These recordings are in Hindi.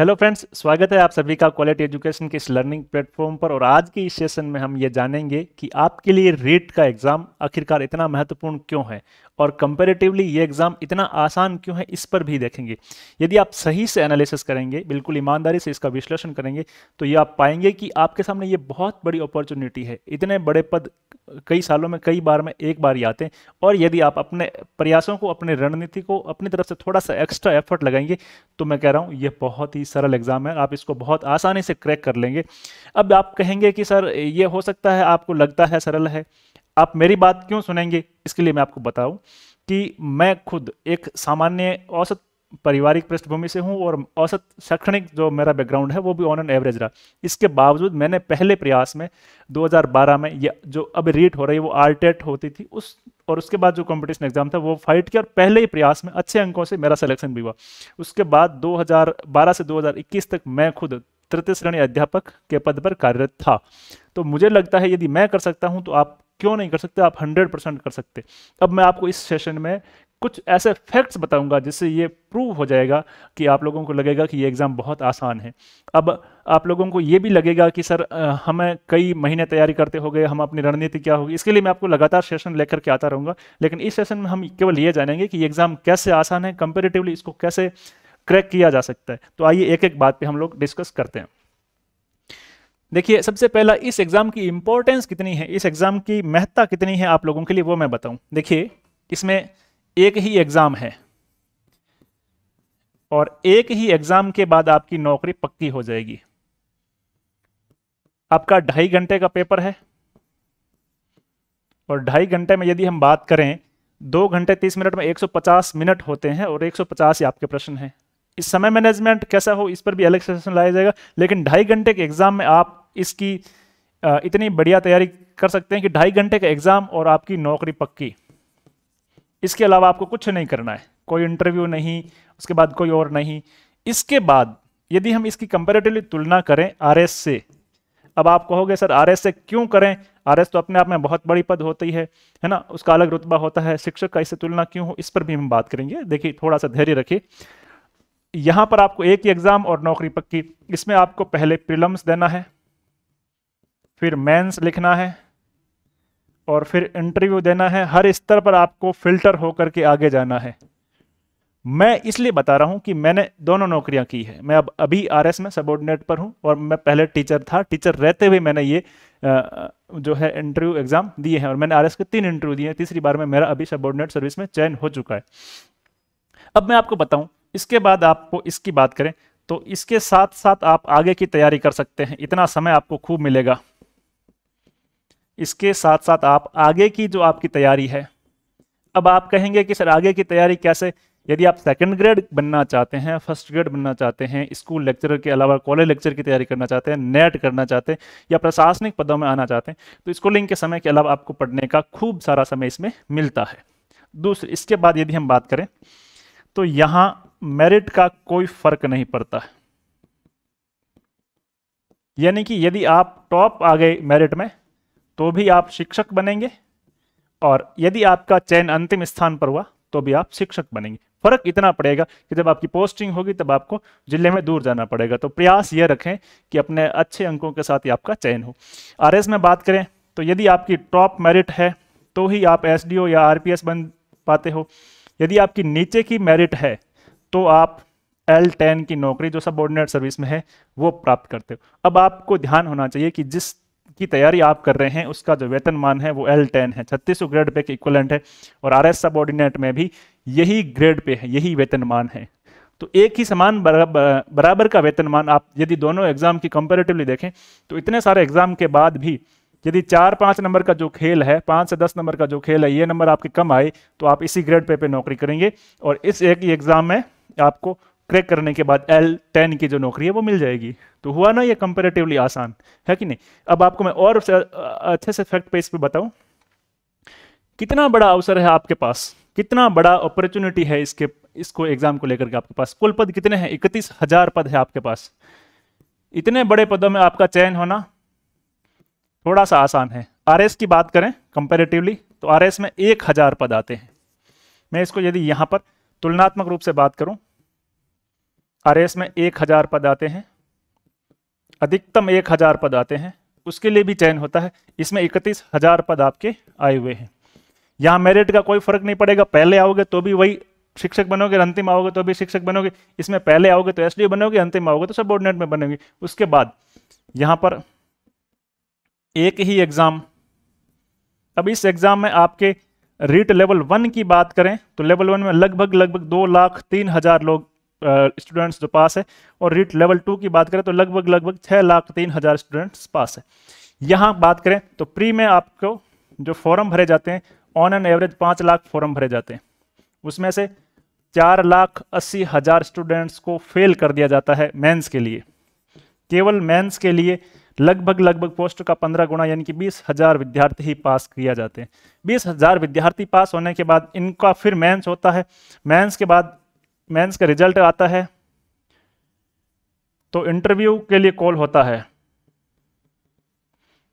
हेलो फ्रेंड्स स्वागत है आप सभी का क्वालिटी एजुकेशन के इस लर्निंग प्लेटफॉर्म पर और आज के इस सेशन में हम ये जानेंगे कि आपके लिए रीट का एग्ज़ाम आखिरकार इतना महत्वपूर्ण क्यों है और कंपेरेटिवली ये एग्ज़ाम इतना आसान क्यों है इस पर भी देखेंगे यदि आप सही से एनालिसिस करेंगे बिल्कुल ईमानदारी से इसका विश्लेषण करेंगे तो ये आप पाएंगे कि आपके सामने ये बहुत बड़ी अपॉर्चुनिटी है इतने बड़े पद कई सालों में कई बार में एक बार ही आते हैं और यदि आप अपने प्रयासों को अपने रणनीति को अपनी तरफ से थोड़ा सा एक्स्ट्रा एफर्ट लगाएंगे तो मैं कह रहा हूँ यह बहुत ही सरल एग्ज़ाम है आप इसको बहुत आसानी से क्रैक कर लेंगे अब आप कहेंगे कि सर ये हो सकता है आपको लगता है सरल है आप मेरी बात क्यों सुनेंगे इसके लिए मैं आपको बताऊं कि मैं खुद एक सामान्य औसत पारिवारिक पृष्ठभूमि से हूँ और औसत शैक्षणिक जो मेरा बैकग्राउंड है वो भी ऑन एन एवरेज रहा इसके बावजूद मैंने पहले प्रयास में 2012 में ये जो अब रीट हो रही है वो आर टेट e होती थी उस और उसके बाद जो कंपटीशन एग्जाम था वो फाइट किया और पहले ही प्रयास में अच्छे अंकों से मेरा सिलेक्शन भी हुआ उसके बाद दो से दो तक मैं खुद तृतीय श्रेणी अध्यापक के पद पर कार्यरत था तो मुझे लगता है यदि मैं कर सकता हूँ तो आप क्यों नहीं कर सकते आप 100 परसेंट कर सकते अब मैं आपको इस सेशन में कुछ ऐसे फैक्ट्स बताऊंगा जिससे ये प्रूव हो जाएगा कि आप लोगों को लगेगा कि ये एग्ज़ाम बहुत आसान है अब आप लोगों को ये भी लगेगा कि सर हमें कई महीने तैयारी करते हो गए हम अपनी रणनीति क्या होगी इसके लिए मैं आपको लगातार सेशन लेकर के आता रहूँगा लेकिन इस सेशन में हम केवल ये जानेंगे कि एग्ज़ाम कैसे आसान है कंपेरेटिवली इसको कैसे क्रैक किया जा सकता है तो आइए एक एक बात पर हम लोग डिस्कस करते हैं देखिए सबसे पहला इस एग्ज़ाम की इंपॉर्टेंस कितनी है इस एग्ज़ाम की महत्ता कितनी है आप लोगों के लिए वो मैं बताऊं देखिए इसमें एक ही एग्ज़ाम है और एक ही एग्ज़ाम के बाद आपकी नौकरी पक्की हो जाएगी आपका ढाई घंटे का पेपर है और ढाई घंटे में यदि हम बात करें दो घंटे तीस मिनट में 150 मिनट होते हैं और 150 ही आपके प्रश्न हैं इस समय मैनेजमेंट कैसा हो इस पर भी अलग सेशन लाया जाएगा लेकिन ढाई घंटे के एग्जाम में आप इसकी इतनी बढ़िया तैयारी कर सकते हैं कि ढाई घंटे का एग्ज़ाम और आपकी नौकरी पक्की इसके अलावा आपको कुछ नहीं करना है कोई इंटरव्यू नहीं उसके बाद कोई और नहीं इसके बाद यदि हम इसकी कंपेरेटिवली तुलना करें आर से अब आप कहोगे सर आर से क्यों करें आर तो अपने आप में बहुत बड़ी पद होती है है ना उसका अलग रुतबा होता है शिक्षक का इससे तुलना क्यों हो इस पर भी हम बात करेंगे देखिए थोड़ा सा धैर्य रखिए यहाँ पर आपको एक ही एग्ज़ाम और नौकरी पक्की इसमें आपको पहले प्रिलम्स देना है फिर मेंस लिखना है और फिर इंटरव्यू देना है हर स्तर पर आपको फिल्टर होकर के आगे जाना है मैं इसलिए बता रहा हूँ कि मैंने दोनों नौकरियाँ की है मैं अब अभी आरएस में सबॉर्डिनेट पर हूँ और मैं पहले टीचर था टीचर रहते हुए मैंने ये जो है इंटरव्यू एग्ज़ाम दिए हैं और मैंने आरएस के तीन इंटरव्यू दिए हैं तीसरी बार में मेरा अभी सबॉर्डिनेट सर्विस में चयन हो चुका है अब मैं आपको बताऊँ इसके बाद आपको इसकी बात करें तो इसके साथ साथ आप आगे की तैयारी कर सकते हैं इतना समय आपको खूब मिलेगा इसके साथ साथ आप आगे की जो आपकी तैयारी है अब आप कहेंगे कि सर आगे की तैयारी कैसे यदि आप सेकंड ग्रेड बनना चाहते हैं फर्स्ट ग्रेड बनना चाहते हैं स्कूल लेक्चरर के अलावा कॉलेज लेक्चर की तैयारी करना चाहते हैं नेट करना चाहते हैं या प्रशासनिक पदों में आना चाहते हैं तो स्कूलिंग के समय के अलावा आपको पढ़ने का खूब सारा समय इसमें मिलता है दूसरे इसके बाद यदि हम बात करें तो यहाँ मेरिट का कोई फर्क नहीं पड़ता है यानी कि यदि आप टॉप आ गए मेरिट में तो भी आप शिक्षक बनेंगे और यदि आपका चयन अंतिम स्थान पर हुआ तो भी आप शिक्षक बनेंगे फर्क इतना पड़ेगा कि जब आपकी पोस्टिंग होगी तब आपको जिले में दूर जाना पड़ेगा तो प्रयास ये रखें कि अपने अच्छे अंकों के साथ ही आपका चयन हो आर में बात करें तो यदि आपकी टॉप मेरिट है तो ही आप एस या आर बन पाते हो यदि आपकी नीचे की मेरिट है तो आप एल टेन की नौकरी जो ऑर्डिनेट सर्विस में है वो प्राप्त करते हो अब आपको ध्यान होना चाहिए कि जिस की तैयारी आप कर रहे हैं उसका जो वेतनमान है वो एल टेन है छत्तीस सौ ग्रेड पे के इक्वलेंट है और आर एस सब ऑर्डिनेट में भी यही ग्रेड पे है यही वेतनमान है तो एक ही समान बराबर, बराबर का वेतनमान आप यदि दोनों एग्जाम की कंपेरेटिवली देखें तो इतने सारे एग्जाम के बाद भी यदि चार पाँच नंबर का जो खेल है पाँच से दस नंबर का जो खेल है ये नंबर आपके कम आए तो आप इसी ग्रेड पे पे नौकरी करेंगे और इस एक ही एग्ज़ाम में आपको क्रैक करने के बाद एल टेन की जो नौकरी है वो मिल जाएगी तो हुआ ना ये कंपेरेटिवली आसान है कि नहीं अब आपको मैं और अच्छे से फैक्ट पे इस पर बताऊँ कितना बड़ा अवसर है आपके पास कितना बड़ा अपॉर्चुनिटी है इसके इसको एग्जाम को लेकर के आपके पास कुल पद कितने हैं इकतीस हजार पद है आपके पास इतने बड़े पदों में आपका चयन होना थोड़ा सा आसान है आरएस की बात करें कंपेरेटिवली तो आरएस में एक हजार पद आते हैं मैं इसको यदि यहां पर तुलनात्मक रूप से बात करूं आरएस में एक हज़ार पद आते हैं अधिकतम एक हज़ार पद आते हैं उसके लिए भी चयन होता है इसमें इकतीस हज़ार पद आपके आए हुए हैं यहाँ मेरिट का कोई फर्क नहीं पड़ेगा पहले आओगे तो भी वही शिक्षक बनोगे अंतिम आओगे तो भी शिक्षक बनोगे इसमें पहले आओगे तो एस बनोगे अंतिम आओगे तो सबॉर्डिनेट में बनोगे उसके बाद यहाँ पर एक ही एग्ज़ाम अब इस एग्ज़ाम में आपके रीट लेवल वन की बात करें तो लेवल वन में लगभग लगभग दो लाख तीन हज़ार लोग स्टूडेंट्स जो पास है और रीट लेवल टू की बात करें तो लगभग लगभग छः लाख तीन हज़ार स्टूडेंट्स पास है यहाँ बात करें तो प्री में आपको जो फॉर्म भरे जाते हैं ऑन एन एवरेज पाँच लाख फॉर्म भरे जाते हैं उसमें से चार लाख अस्सी हज़ार स्टूडेंट्स को फेल कर दिया जाता है मेंस के लिए केवल मेंस के लिए लगभग लगभग पोस्ट का पंद्रह गुना यानी कि बीस हज़ार विद्यार्थी ही पास किया जाते हैं बीस हज़ार विद्यार्थी पास होने के बाद इनका फिर मेंस होता है मेंस के बाद मेंस का रिजल्ट आता है तो इंटरव्यू के लिए कॉल होता है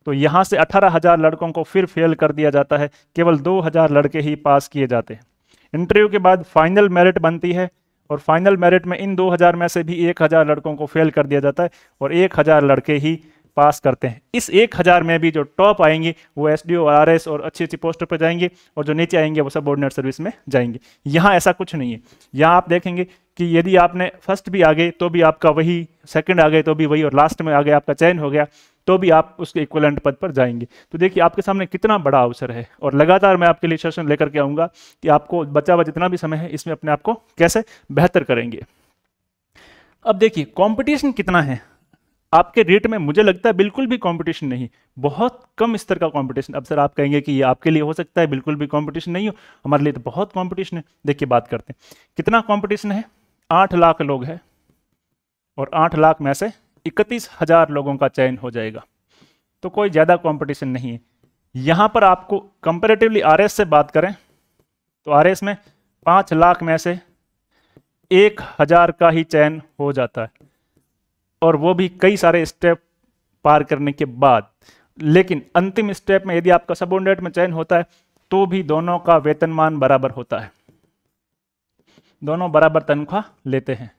तो यहां से अठारह हजार लड़कों को फिर फेल कर दिया जाता है केवल दो हजार लड़के ही पास किए जाते हैं इंटरव्यू के बाद फाइनल मेरिट बनती है और फाइनल मेरिट में इन 2000 में से भी 1000 लड़कों को फेल कर दिया जाता है और 1000 लड़के ही पास करते हैं इस एक हज़ार में भी जो टॉप आएंगे वो एस डी और आर और अच्छी अच्छी पोस्टर पर जाएंगे और जो नीचे आएंगे वो सब ऑर्डिनेट सर्विस में जाएंगे यहाँ ऐसा कुछ नहीं है यहाँ आप देखेंगे कि यदि आपने फर्स्ट भी आ गए तो भी आपका वही सेकंड आ गए तो भी वही और लास्ट में आ गए आपका चयन हो गया तो भी आप उसके इक्वलेंट पद पर जाएंगे तो देखिए आपके सामने कितना बड़ा अवसर है और लगातार मैं आपके लिए सेशन लेकर के आऊँगा कि आपको बचा हुआ जितना भी समय है इसमें अपने आप को कैसे बेहतर करेंगे अब देखिए कंपटीशन कितना है आपके रेट में मुझे लगता है बिल्कुल भी कंपटीशन नहीं बहुत कम स्तर का कंपटीशन अब सर आप कहेंगे कि ये आपके लिए हो सकता है बिल्कुल भी कंपटीशन नहीं हो हमारे लिए तो बहुत कंपटीशन है देखिए बात करते हैं कितना कंपटीशन है आठ लाख लोग हैं और आठ लाख में से इकतीस हज़ार लोगों का चयन हो जाएगा तो कोई ज़्यादा कॉम्पिटिशन नहीं है यहाँ पर आपको कंपेरेटिवली आर से बात करें तो आर में पाँच लाख में से एक हज़ार का ही चयन हो जाता है और वो भी कई सारे स्टेप पार करने के बाद लेकिन अंतिम स्टेप में यदि आपका सबोर्डिनेट में चयन होता है तो भी दोनों का वेतनमान बराबर होता है दोनों बराबर तनख्वाह लेते हैं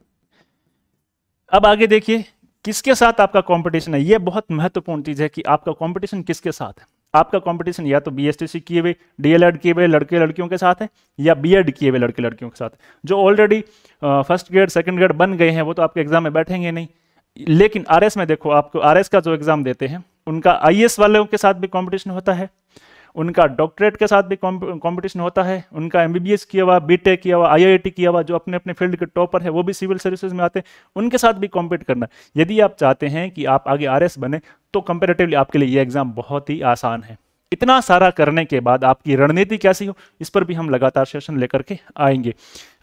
अब आगे देखिए किसके साथ आपका कंपटीशन है यह बहुत महत्वपूर्ण चीज है कि आपका कंपटीशन किसके साथ है आपका कंपटीशन या तो बीएसटीसी किए हुए डीएलएड किए हुए लड़के लड़कियों के साथ है या बीएड किए हुए लड़के लड़कियों के साथ जो already first grade second grade बन गए हैं वो तो आपके एग्जाम में बैठेंगे नहीं लेकिन आरएस में देखो आपको आरएस का जो एग्ज़ाम देते हैं उनका आईएएस e वालों के साथ भी कंपटीशन होता है उनका डॉक्टरेट के साथ भी कंपटीशन होता है उनका एमबीबीएस किया हुआ बीटेक किया हुआ आईआईटी किया हुआ जो अपने अपने फील्ड के टॉपर है वो भी सिविल सर्विसेज में आते हैं उनके साथ भी कॉम्पीट करना यदि आप चाहते हैं कि आप आगे आरएस बने तो कंपेरेटिवली आपके लिए ये एग्ज़ाम बहुत ही आसान है इतना सारा करने के बाद आपकी रणनीति कैसी हो इस पर भी हम लगातार सेशन लेकर के आएंगे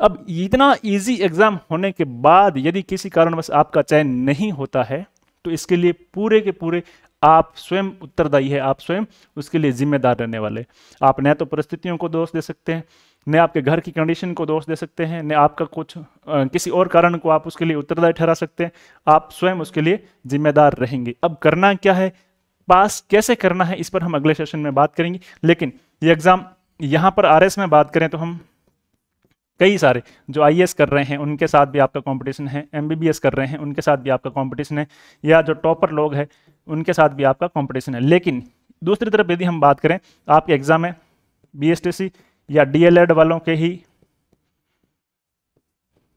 अब इतना इजी एग्जाम होने के बाद यदि किसी कारणवश आपका चयन नहीं होता है तो इसके लिए पूरे के पूरे आप स्वयं उत्तरदायी है आप स्वयं उसके लिए जिम्मेदार रहने वाले आप न तो परिस्थितियों को दोष दे सकते हैं न आपके घर की कंडीशन को दोष दे सकते हैं न आपका कुछ किसी और कारण को आप उसके लिए उत्तरदायी ठहरा सकते हैं आप स्वयं उसके लिए जिम्मेदार रहेंगे अब करना क्या है पास कैसे करना है इस पर हम अगले सेशन में बात करेंगे लेकिन ये एग्ज़ाम यहाँ पर आर में बात करें तो हम कई सारे जो आई कर रहे हैं उनके साथ भी आपका कंपटीशन है एम कर रहे हैं उनके साथ भी आपका कंपटीशन है या जो टॉपर लोग हैं उनके साथ भी आपका कंपटीशन है लेकिन दूसरी तरफ यदि हम बात करें आपके एग्ज़ाम में बी या डी वालों के ही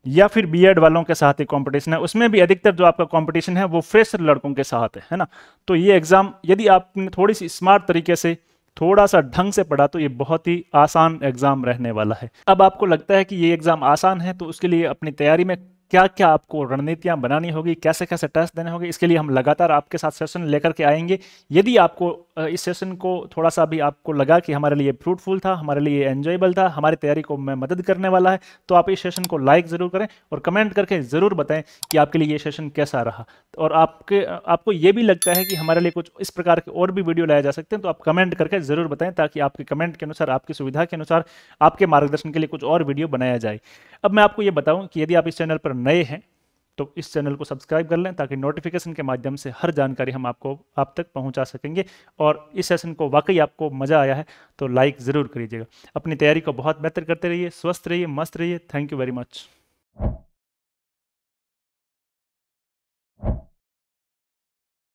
या फिर बीएड वालों के साथ ही कंपटीशन है उसमें भी अधिकतर जो आपका कंपटीशन है वो फ्रेशर लड़कों के साथ है है ना तो ये एग्ज़ाम यदि आपने थोड़ी सी स्मार्ट तरीके से थोड़ा सा ढंग से पढ़ा तो ये बहुत ही आसान एग्ज़ाम रहने वाला है अब आपको लगता है कि ये एग्ज़ाम आसान है तो उसके लिए अपनी तैयारी में क्या क्या आपको रणनीतियां बनानी होगी कैसे कैसे टेस्ट देने होंगे इसके लिए हम लगातार आपके साथ सेशन लेकर के आएंगे यदि आपको इस सेशन को थोड़ा सा भी आपको लगा कि हमारे लिए फ्रूटफुल था हमारे लिए एन्जॉयबल था हमारी तैयारी को मैं मदद करने वाला है तो आप इस सेशन को लाइक ज़रूर करें और कमेंट करके ज़रूर बताएं कि आपके लिए ये सेशन कैसा रहा और आपके आपको ये भी लगता है कि हमारे लिए कुछ इस प्रकार के और भी वीडियो लाए जा सकते हैं तो आप कमेंट करके ज़रूर बताएं ताकि आपके कमेंट के अनुसार आपकी सुविधा के अनुसार आपके मार्गदर्शन के लिए कुछ और वीडियो बनाया जाए अब मैं आपको ये बताऊँ कि यदि आप इस चैनल पर नए हैं तो इस चैनल को सब्सक्राइब कर लें ताकि नोटिफिकेशन के माध्यम से हर जानकारी हम आपको आप तक पहुंचा सकेंगे और इस सेशन को वाकई आपको मज़ा आया है तो लाइक ज़रूर करिएगा अपनी तैयारी को बहुत बेहतर करते रहिए स्वस्थ रहिए मस्त रहिए थैंक यू वेरी मच